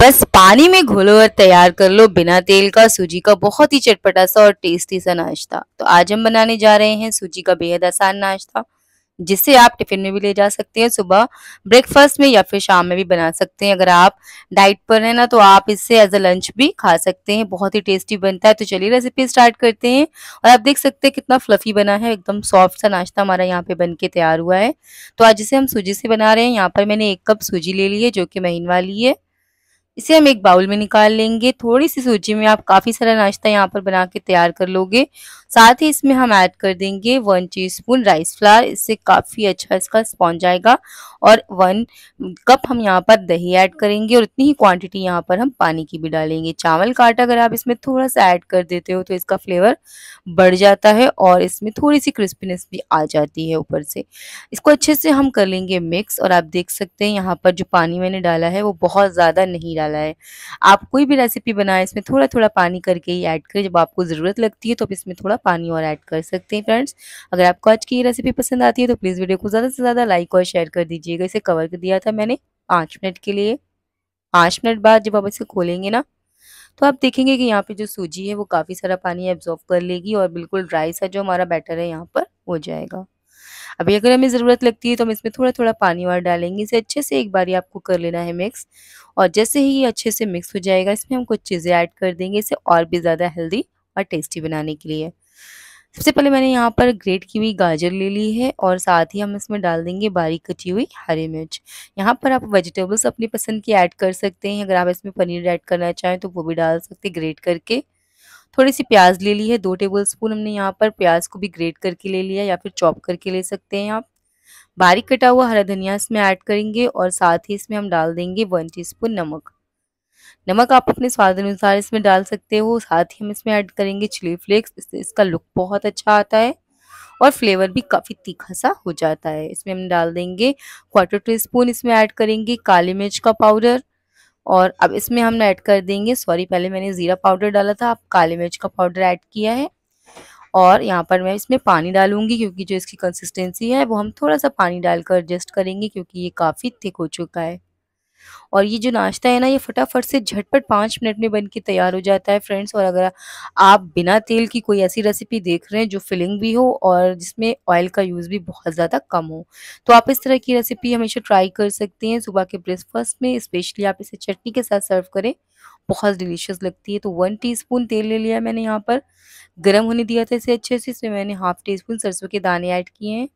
बस पानी में घोलो और तैयार कर लो बिना तेल का सूजी का बहुत ही चटपटा सा और टेस्टी सा नाश्ता तो आज हम बनाने जा रहे हैं सूजी का बेहद आसान नाश्ता जिसे आप टिफिन में भी ले जा सकते हैं सुबह ब्रेकफास्ट में या फिर शाम में भी बना सकते हैं अगर आप डाइट पर हैं ना तो आप इससे एज अ लंच भी खा सकते हैं बहुत ही टेस्टी बनता है तो चलिए रेसिपी स्टार्ट करते हैं और आप देख सकते हैं कितना फ्लफी बना है एकदम सॉफ्ट सा नाश्ता हमारा यहाँ पे बन के तैयार हुआ है तो आज इसे हम सूजी से बना रहे हैं यहाँ पर मैंने एक कप सूजी ले ली है जो कि महीन वाली है इसे हम एक बाउल में निकाल लेंगे थोड़ी सी सूजी में आप काफ़ी सारा नाश्ता यहाँ पर बना के तैयार कर लोगे साथ ही इसमें हम ऐड कर देंगे वन टीस्पून राइस फ्लावर इससे काफ़ी अच्छा इसका स्पॉन्ज आएगा और वन कप हम यहाँ पर दही ऐड करेंगे और इतनी ही क्वांटिटी यहाँ पर हम पानी की भी डालेंगे चावल का आटा अगर आप इसमें थोड़ा सा ऐड कर देते हो तो इसका फ्लेवर बढ़ जाता है और इसमें थोड़ी सी क्रिस्पीनेस भी आ जाती है ऊपर से इसको अच्छे से हम कर लेंगे मिक्स और आप देख सकते हैं यहाँ पर जो पानी मैंने डाला है वो बहुत ज़्यादा नहीं डाला है आप कोई भी रेसिपी बनाए इसमें थोड़ा थोड़ा पानी करके ही ऐड करें जब आपको ज़रूरत लगती है तो आप इसमें थोड़ा पानी और ऐड कर सकते हैं फ्रेंड्स अगर आपको आज की ये रेसिपी पसंद आती है तो प्लीज़ वीडियो को ज़्यादा से ज़्यादा लाइक और शेयर कर दीजिएगा इसे कवर कर दिया था मैंने पाँच मिनट के लिए पाँच मिनट बाद जब आप इसे खोलेंगे ना तो आप देखेंगे कि यहाँ पे जो सूजी है वो काफ़ी सारा पानी एब्जॉर्व कर लेगी और बिल्कुल ड्राई सा जो हमारा बैटर है यहाँ पर हो जाएगा अभी अगर हमें ज़रूरत लगती है तो हम इसमें थोड़ा थोड़ा पानी और डालेंगे इसे अच्छे से एक बार ही आपको कर लेना है मिक्स और जैसे ही ये अच्छे से मिक्स हो जाएगा इसमें हम कुछ चीज़ें ऐड कर देंगे इसे और भी ज़्यादा हेल्दी और टेस्टी बनाने के लिए सबसे पहले मैंने यहाँ पर ग्रेट की हुई गाजर ले ली है और साथ ही हम इसमें डाल देंगे बारीक कटी हुई हरी मिर्च यहाँ पर आप वेजिटेबल्स अपनी पसंद की ऐड कर सकते हैं अगर आप इसमें पनीर ऐड करना चाहें तो वो भी डाल सकते हैं ग्रेट करके थोड़ी सी प्याज ले ली है दो टेबल स्पून हमने यहाँ पर प्याज को भी ग्रेट करके ले लिया या फिर चॉप करके ले सकते हैं आप बारीक कटा हुआ हरा धनिया इसमें ऐड करेंगे और साथ ही इसमें हम डाल देंगे वन स्पून नमक नमक आप अपने स्वाद अनुसार इसमें डाल सकते हो साथ ही हम इसमें ऐड करेंगे चिली फ्लेक्स इससे इसका लुक बहुत अच्छा आता है और फ्लेवर भी काफ़ी तीखा सा हो जाता है इसमें हम डाल देंगे क्वार्टर टी स्पून इसमें ऐड करेंगे काली मिर्च का पाउडर और अब इसमें हम ऐड कर देंगे सॉरी पहले मैंने ज़ीरा पाउडर डाला था अब काली मिर्च का पाउडर ऐड किया है और यहाँ पर मैं इसमें पानी डालूंगी क्योंकि जो इसकी कंसिस्टेंसी है वो हम थोड़ा सा पानी डालकर एडजस्ट करेंगे क्योंकि ये काफ़ी थिक हो चुका है और ये जो नाश्ता है ना ये फटाफट से झटपट पाँच मिनट में बन के तैयार हो जाता है फ्रेंड्स और अगर आप बिना तेल की कोई ऐसी रेसिपी देख रहे हैं जो फिलिंग भी हो और जिसमें ऑयल का यूज़ भी बहुत ज़्यादा कम हो तो आप इस तरह की रेसिपी हमेशा ट्राई कर सकते हैं सुबह के ब्रेकफास्ट में स्पेशली आप इसे चटनी के साथ सर्व करें बहुत डिलीशियस लगती है तो वन टीस्पून तेल ले लिया मैंने यहाँ पर गर्म होने दिया था इसे अच्छे से इसमें मैंने हाफ टी स्पून सरसों के दाने ऐड किए हैं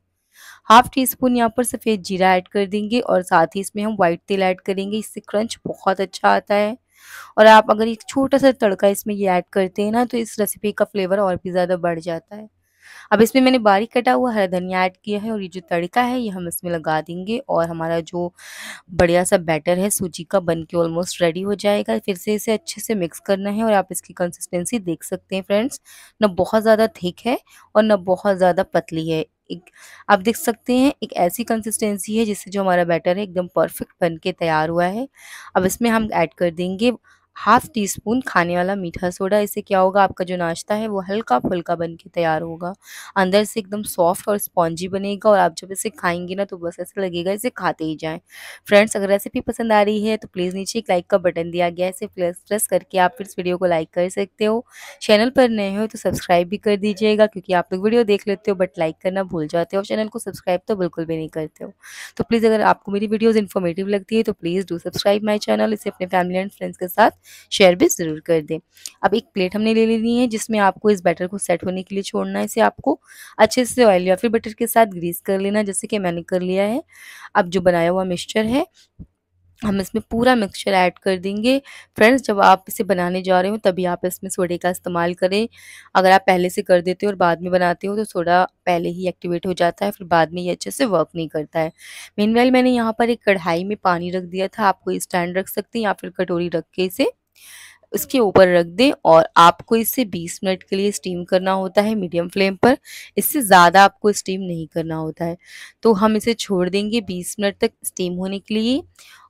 हाफ टी स्पून यहाँ पर सफ़ेद जीरा ऐड कर देंगे और साथ ही इसमें हम वाइट तेल ऐड करेंगे इससे क्रंच बहुत अच्छा आता है और आप अगर एक छोटा सा तड़का इसमें ये ऐड करते हैं ना तो इस रेसिपी का फ्लेवर और भी ज़्यादा बढ़ जाता है अब इसमें मैंने बारीक कटा हुआ हरा धनिया ऐड किया है और ये जो तड़का है ये हम इसमें लगा देंगे और हमारा जो बढ़िया सा बैटर है सूजी का बन के ऑलमोस्ट रेडी हो जाएगा फिर से इसे अच्छे से मिक्स करना है और आप इसकी कंसिस्टेंसी देख सकते हैं फ्रेंड्स ना बहुत ज़्यादा थिक है और ना बहुत ज़्यादा पतली है एक आप देख सकते हैं एक ऐसी कंसिस्टेंसी है जिससे जो हमारा बैटर है एकदम परफेक्ट बन के तैयार हुआ है अब इसमें हम ऐड कर देंगे हाफ टी स्पून खाने वाला मीठा सोडा इससे क्या होगा आपका जो नाश्ता है वो हल्का फुल्का बन के तैयार होगा अंदर से एकदम सॉफ्ट और स्पॉन्जी बनेगा और आप जब इसे खाएंगे ना तो बस ऐसा लगेगा इसे खाते ही जाएँ फ्रेंड्स अगर रेसिपी पसंद आ रही है तो प्लीज़ नीचे एक लाइक का बटन दिया गया इसे प्लस प्रेस करके आप फिर इस वीडियो को लाइक कर सकते हो चैनल पर नए हो तो सब्सक्राइब भी कर दीजिएगा क्योंकि आप लोग वीडियो देख लेते हो बट लाइक करना भूल जाते हो और चैनल को सब्सक्राइब तो बिल्कुल भी नहीं करते हो तो प्लीज़ अगर आपको मेरी वीडियोज़ इन्फॉर्मेटिव लगती है तो please do subscribe my channel इसे अपने फैमिली एंड फ्रेंड्स के साथ शेयर भी ज़रूर कर दें अब एक प्लेट हमने ले लेनी है जिसमें आपको इस बैटर को सेट होने के लिए छोड़ना है इसे आपको अच्छे से ऑयल या फिर बटर के साथ ग्रीस कर लेना जैसे कि मैंने कर लिया है अब जो बनाया हुआ मिक्सचर है हम इसमें पूरा मिक्सचर ऐड कर देंगे फ्रेंड्स जब आप इसे बनाने जा रहे हो तभी आप इसमें सोडे का इस्तेमाल करें अगर आप पहले से कर देते हो और बाद में बनाते हो तो सोडा पहले ही एक्टिवेट हो जाता है फिर बाद में ये अच्छे से वर्क नहीं करता है मेन वेल मैंने यहाँ पर एक कढ़ाई में पानी रख दिया था आप कोई स्टैंड रख सकते हैं या फिर कटोरी रख के इसे इसके ऊपर रख दें और आपको इसे 20 मिनट के लिए स्टीम करना होता है मीडियम फ्लेम पर इससे ज़्यादा आपको स्टीम नहीं करना होता है तो हम इसे छोड़ देंगे 20 मिनट तक स्टीम होने के लिए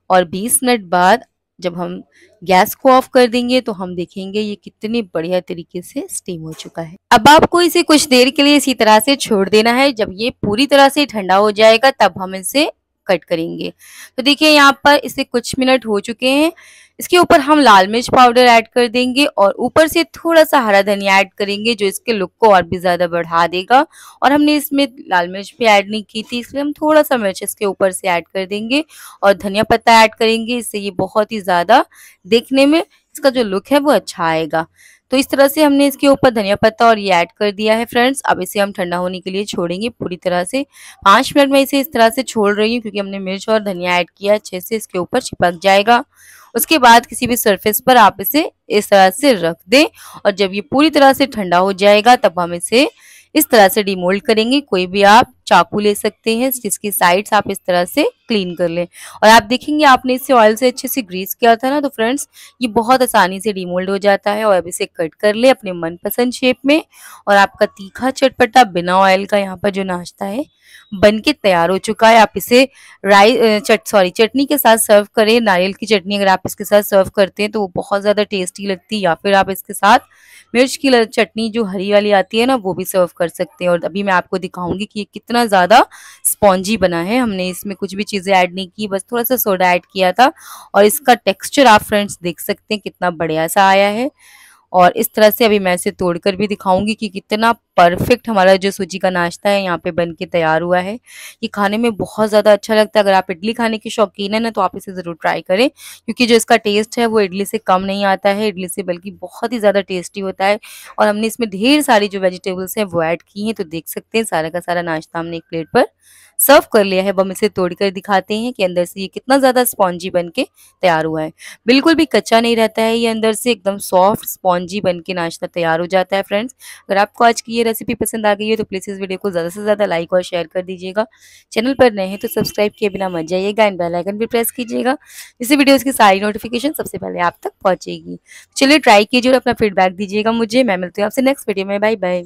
और 20 मिनट बाद जब हम गैस को ऑफ कर देंगे तो हम देखेंगे ये कितने बढ़िया तरीके से स्टीम हो चुका है अब आपको इसे कुछ देर के लिए इसी तरह से छोड़ देना है जब ये पूरी तरह से ठंडा हो जाएगा तब हम इसे कट करेंगे तो देखिए यहाँ पर इसे कुछ मिनट हो चुके हैं इसके ऊपर हम लाल मिर्च पाउडर ऐड कर देंगे और ऊपर से थोड़ा सा हरा धनिया ऐड करेंगे जो इसके लुक को और भी ज़्यादा बढ़ा देगा और हमने इसमें लाल मिर्च भी ऐड नहीं की थी इसलिए हम थोड़ा सा मिर्च इसके ऊपर से ऐड कर देंगे और धनिया पत्ता ऐड करेंगे इससे ये बहुत ही ज़्यादा देखने में इसका जो लुक है वो अच्छा आएगा तो इस तरह से हमने इसके ऊपर धनिया पत्ता और ये ऐड कर दिया है फ्रेंड्स अब इसे हम ठंडा होने के लिए छोड़ेंगे पूरी तरह से पांच मिनट में इसे इस तरह से छोड़ रही हूँ क्योंकि हमने मिर्च और धनिया ऐड किया अच्छे से इसके ऊपर चिपक जाएगा उसके बाद किसी भी सरफेस पर आप इसे इस तरह से रख दें और जब ये पूरी तरह से ठंडा हो जाएगा तब हम इसे इस तरह से डिमोल्ड करेंगे कोई भी आप चाकू ले सकते हैं जिसकी साइड्स आप इस तरह से क्लीन कर लें और आप देखेंगे आपने इसे ऑयल से अच्छे से ग्रीस किया था ना तो फ्रेंड्स ये बहुत आसानी से डिमोल्ड हो जाता है और अब इसे कट कर ले अपने मनपसंद शेप में और आपका तीखा चटपटा बिना ऑयल का यहाँ पर जो नाश्ता है बन के तैयार हो चुका है आप इसे राई चट सॉरी चटनी के साथ सर्व करें नारियल की चटनी अगर आप इसके साथ सर्व करते हैं तो वो बहुत ज़्यादा टेस्टी लगती है या फिर आप इसके साथ मिर्च की चटनी जो हरी वाली आती है ना वो भी सर्व कर सकते हैं और अभी मैं आपको दिखाऊंगी कि ये कितना इतना ज़्यादा स्पॉन्जी बना है हमने इसमें कुछ भी चीज़ें ऐड नहीं की बस थोड़ा सा सोडा ऐड किया था और इसका टेक्स्चर आप फ्रेंड्स देख सकते हैं कितना बढ़िया सा आया है और इस तरह से अभी मैं इसे तोड़कर भी दिखाऊंगी कि कितना परफेक्ट हमारा जो सूजी का नाश्ता है यहाँ पे बन के तैयार हुआ है ये खाने में बहुत ज़्यादा अच्छा लगता है अगर आप इडली खाने के शौकीन है ना तो आप इसे ज़रूर ट्राई करें क्योंकि जो इसका टेस्ट है वो इडली से कम नहीं आता है इडली से बल्कि बहुत ही ज़्यादा टेस्टी होता है और हमने इसमें ढेर सारी जो वेजिटेबल्स हैं वो ऐड की हैं तो देख सकते हैं सारा का सारा नाश्ता हमने एक प्लेट पर सर्व कर लिया है अब हम इसे तोड़कर दिखाते हैं कि अंदर से ये कितना ज़्यादा स्पॉन्जी बन के तैयार हुआ है बिल्कुल भी कच्चा नहीं रहता है ये अंदर से एकदम सॉफ्ट स्पॉन्जी बन के नाश्ता तैयार हो जाता है फ्रेंड्स अगर आपको आज की ये रेसिपी पसंद आ गई है तो प्लीज़ इस वीडियो को ज़्यादा से ज़्यादा लाइक और शेयर कर दीजिएगा चैनल पर नए हैं तो सब्सक्राइब किए बिना मत जाइएगा एंड बेलाइकन भी प्रेस कीजिएगा इसी वीडियो की सारी नोटिफिकेशन सबसे पहले आप तक पहुंचेगी चलिए ट्राई कीजिए और अपना फीडबैक दीजिएगा मुझे मैं मिलती हूँ आपसे नेक्स्ट वीडियो में बाय बाय